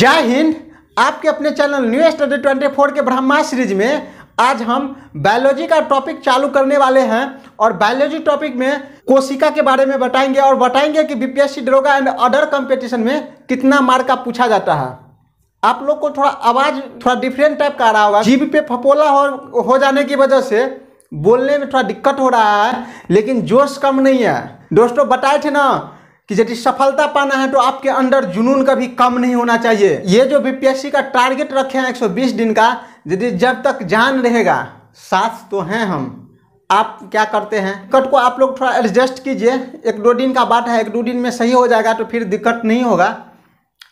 जय हिंद आपके अपने channel new study twenty four के ब्रह्मा सीरीज में आज हम बायोलॉजी का टॉपिक चालू करने वाले हैं और बायोलॉजी टॉपिक में कोशिका के बारे में बताएंगे और बताएंगे कि बीपीएससी ड्रोगा एंड अदर कंपटीशन में कितना मार्क का पूछा जाता है आप लोग को थोड़ा आवाज़ थोड़ा डिफरेंट टाइप का आ रहा होगा जीबी पे फपोला हो, हो जाने की वजह से बोलने में थोड़ा दिक्कत हो रहा है लेकिन जोश कम नहीं है दोस्तों बताए थे ना कि यदि सफलता पाना है तो आपके अंदर जुनून कभी कम नहीं होना चाहिए ये जो बीपीएससी का टारगेट रखे हैं 120 दिन का यदि जब तक जान रहेगा साथ तो हैं हम आप क्या करते हैं कट को आप लोग थोड़ा एडजस्ट कीजिए एक दो दिन का बात है एक दो दिन में सही हो जाएगा तो फिर दिक्कत नहीं होगा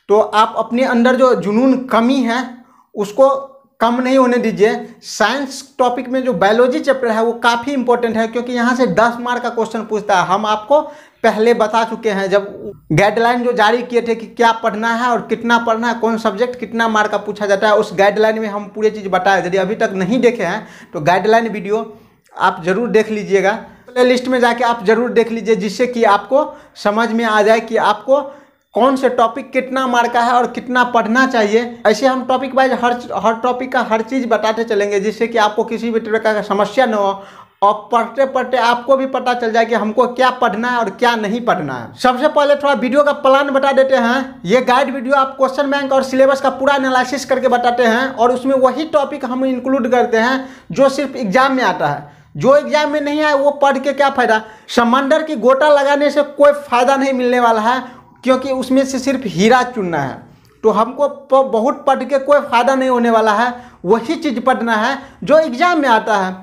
तो आप अपने अंदर जो जुनून कमी है उसको कम नहीं होने दीजिए साइंस टॉपिक में जो बायोलॉजी चैप्टर है वो काफ़ी इंपॉर्टेंट है क्योंकि यहाँ से दस मार्क का क्वेश्चन पूछता है हम आपको पहले बता चुके हैं जब गाइडलाइन जो जारी किए थे कि क्या पढ़ना है और कितना पढ़ना है कौन सब्जेक्ट कितना मार्क का पूछा जाता है उस गाइडलाइन में हम पूरी चीज़ बताए यदि अभी तक नहीं देखे हैं तो गाइडलाइन वीडियो आप ज़रूर देख लीजिएगा प्ले लिस्ट में जाके आप ज़रूर देख लीजिए जिससे कि आपको समझ में आ जाए कि आपको कौन से टॉपिक कितना मार्क का है और कितना पढ़ना चाहिए ऐसे हम टॉपिक वाइज हर हर टॉपिक का हर चीज़ बताते चलेंगे जिससे कि आपको किसी भी प्रकार का समस्या न हो और पढ़ते पढ़ते आपको भी पता चल जाए कि हमको क्या पढ़ना है और क्या नहीं पढ़ना है सबसे पहले थोड़ा वीडियो का प्लान बता देते हैं ये गाइड वीडियो आप क्वेश्चन बैंक और सिलेबस का पूरा एनालिसिस करके बताते हैं और उसमें वही टॉपिक हम इंक्लूड करते हैं जो सिर्फ एग्जाम में आता है जो एग्जाम में नहीं आए वो पढ़ के क्या फायदा समंदर की गोटा लगाने से कोई फायदा नहीं मिलने वाला है क्योंकि उसमें से सिर्फ हीरा चुनना है तो हमको बहुत पढ़ के कोई फ़ायदा नहीं होने वाला है वही चीज़ पढ़ना है जो एग्ज़ाम में आता है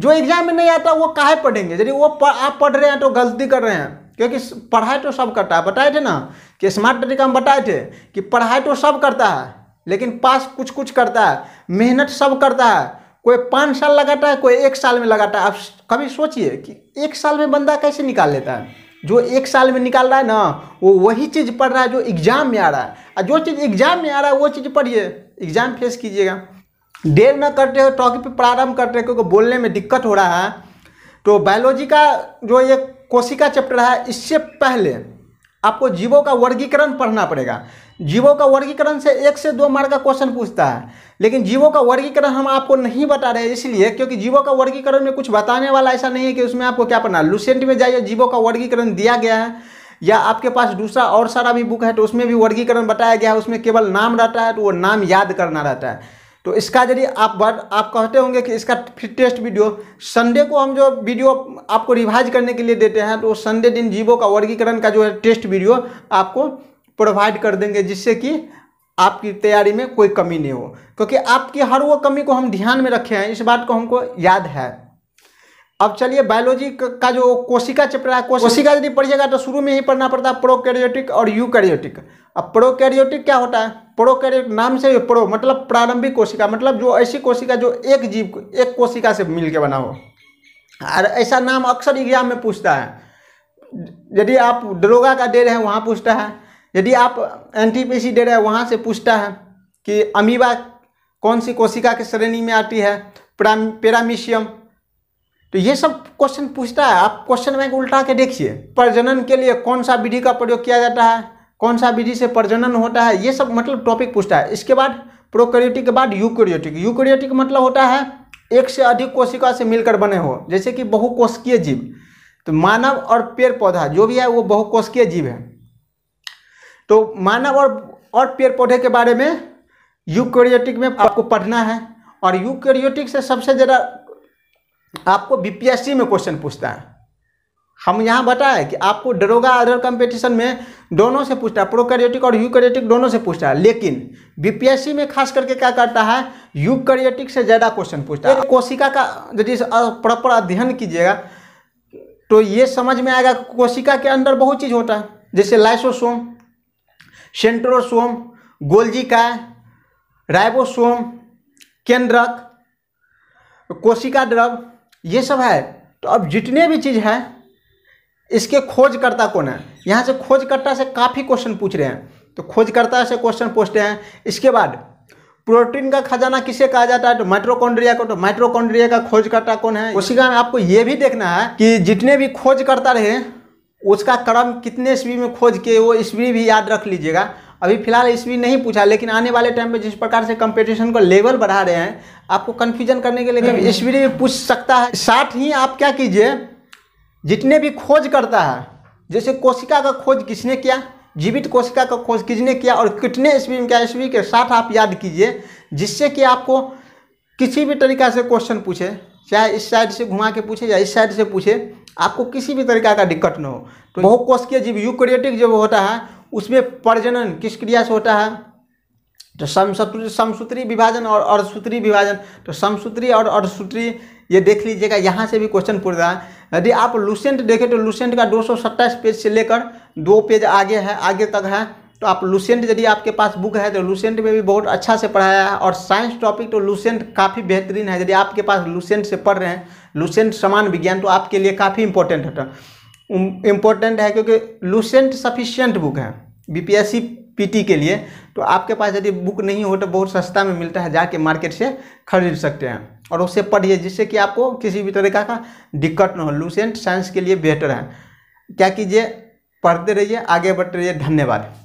जो एग्ज़ाम में नहीं आता वो काहे पढ़ेंगे यदि वो प, आप पढ़ रहे हैं तो गलती कर रहे हैं क्योंकि पढ़ाई तो सब करता है बताए थे ना कि स्मार्ट तरीका हम बताए थे कि पढ़ाई तो सब करता है लेकिन पास कुछ कुछ करता है मेहनत सब करता है कोई पाँच साल लगाता है कोई एक साल में लगाता है आप कभी सोचिए कि एक साल में बंदा कैसे निकाल लेता है जो एक साल में निकाल रहा है ना वो वही चीज़ पढ़ रहा है जो एग्ज़ाम में आ रहा है और जो चीज़ एग्ज़ाम में आ रहा है वो चीज़ पढ़िए एग्ज़ाम फेस कीजिएगा देर न करते हो टॉपिक पर प्रारंभ करते क्योंकि बोलने में दिक्कत हो रहा है तो बायोलॉजी का जो ये कोशिका चैप्टर है इससे पहले आपको जीवों का वर्गीकरण पढ़ना पड़ेगा जीवों का वर्गीकरण से एक से दो मार्ग का क्वेश्चन पूछता है लेकिन जीवों का वर्गीकरण हम आपको नहीं बता रहे इसलिए क्योंकि जीवों का वर्गीकरण में कुछ बताने वाला ऐसा नहीं है कि उसमें आपको क्या पढ़ना लुसेंट में जाइए जीवों का वर्गीकरण दिया गया है या आपके पास दूसरा और सारा भी बुक है तो उसमें भी वर्गीकरण बताया गया है उसमें केवल नाम रहता है तो वो नाम याद करना रहता है तो इसका जरिए आप बार आप कहते होंगे कि इसका फिर टेस्ट वीडियो संडे को हम जो वीडियो आपको रिवाइज करने के लिए देते हैं तो संडे दिन जीवों का वर्गीकरण का जो है टेस्ट वीडियो आपको प्रोवाइड कर देंगे जिससे कि आपकी तैयारी में कोई कमी नहीं हो क्योंकि आपकी हर वो कमी को हम ध्यान में रखे हैं इस बात को हमको याद है अब चलिए बायोलॉजी का जो कोशिका चैप्टर है कोशिका यदि पढ़िएगा तो शुरू में ही पढ़ना पड़ता है प्रोकैरियोटिक और यूकैरियोटिक अब प्रोकैरियोटिक क्या होता है प्रोकैरियोटिक नाम से प्रो मतलब प्रारंभिक कोशिका मतलब जो ऐसी कोशिका जो एक जीव एक कोशिका से मिलकर बना हो और ऐसा नाम अक्सर एग्जाम में पूछता है यदि आप दरोगा का दे रहे हैं वहाँ पूछता है यदि आप एनटीपीसी दे रहे हैं वहाँ से पूछता है कि अमीबा कौन सी कोशिका के श्रेणी में आती है पेरामिशियम तो ये सब क्वेश्चन पूछता है आप क्वेश्चन बैंक उल्टा के देखिए प्रजनन के लिए कौन सा विधि का प्रयोग किया जाता है कौन सा विधि से प्रजनन होता है ये सब मतलब टॉपिक पूछता है इसके बाद प्रोकैरियोटिक के बाद यूकैरियोटिक यूकैरियोटिक मतलब होता है एक से अधिक कोशिका से मिलकर बने हो जैसे कि बहुकोशिकीय जीव तो मानव और पेड़ पौधा जो भी है वो बहुकोशिकीय जीव है तो मानव और और पेड़ पौधे के बारे में यूक्रियोटिक में आपको पढ़ना है और यूक्रियोटिक से सबसे ज़्यादा आपको बीपीएससी में क्वेश्चन पूछता है हम यहाँ बताएं कि आपको डरोगा अदर कंपटीशन में दोनों से पूछता है प्रोकैरियोटिक और यूकैरियोटिक दोनों से पूछता है लेकिन बीपीएससी में खास करके क्या करता है यूकैरियोटिक से ज़्यादा क्वेश्चन पूछता है कोशिका का यदि प्रॉपर अध्ययन कीजिएगा तो ये समझ में आएगा कोशिका के अंदर बहुत चीज़ होता है जैसे लाइसोसोम सेंट्रोसोम गोलजी का राइबोसोम केंद्रक कोशिका द्रव ये सब है तो अब जितने भी चीज़ है इसके खोजकर्ता कौन है यहाँ से खोजकर्ता से काफ़ी क्वेश्चन पूछ रहे हैं तो खोजकर्ता से क्वेश्चन पूछते हैं इसके बाद प्रोटीन का खजाना किसे कहा जाता है तो माइट्रोकॉन्ड्रिया को तो माइट्रोकॉन्ड्रिया का खोजकर्ता कौन है उसी कारण आपको ये भी देखना है कि जितने भी खोजकर्ता रहे उसका क्रम कितने ईस्वी में खोज के वो ईस्वी भी याद रख लीजिएगा अभी फिलहाल ईस्वी नहीं पूछा लेकिन आने वाले टाइम में जिस प्रकार से कंपटीशन का लेवल बढ़ा रहे हैं आपको कन्फ्यूजन करने के लिए ईस्वी भी पूछ सकता है साथ ही आप क्या कीजिए जितने भी खोज करता है जैसे कोशिका का खोज किसने किया जीवित कोशिका का खोज किसने किया और कितने ईस्वी में क्या ईस्वी के साथ आप याद कीजिए जिससे कि आपको किसी भी तरीका से क्वेश्चन पूछे चाहे इस साइड से घुमा के पूछे या इस साइड से पूछे आपको किसी भी तरीका का दिक्कत न हो तो बहुकोशिकीय जीव यूक्रिएटिक जो होता है उसमें प्रजनन किस क्रिया से होता है तो समसूत्री समसूत्री विभाजन और अर्धसूत्री विभाजन तो समसूत्री और अर्धसूत्री ये देख लीजिएगा यहाँ से भी क्वेश्चन पूछ रहा है यदि आप लुसेंट देखें तो लुसेंट का दो पेज से लेकर दो पेज आगे है आगे तक है तो आप लूसेंट यदि आपके पास बुक है तो लूसेंट में भी बहुत अच्छा से पढ़ाया है और साइंस टॉपिक तो लूसेंट काफ़ी बेहतरीन है यदि आपके पास लूसेंट से पढ़ रहे हैं लूसेंट समान विज्ञान तो आपके लिए काफ़ी इंपॉर्टेंट है इम्पोर्टेंट है क्योंकि लूसेंट सफिशियंट बुक है बी पीटी के लिए तो आपके पास यदि बुक नहीं हो तो बहुत सस्ता में मिलता है जाके मार्केट से खरीद सकते हैं और उससे पढ़िए जिससे कि आपको किसी भी तरीका का दिक्कत ना हो लूसेंट साइंस के लिए बेहतर है क्या कीजिए पढ़ते रहिए आगे बढ़ते रहिए धन्यवाद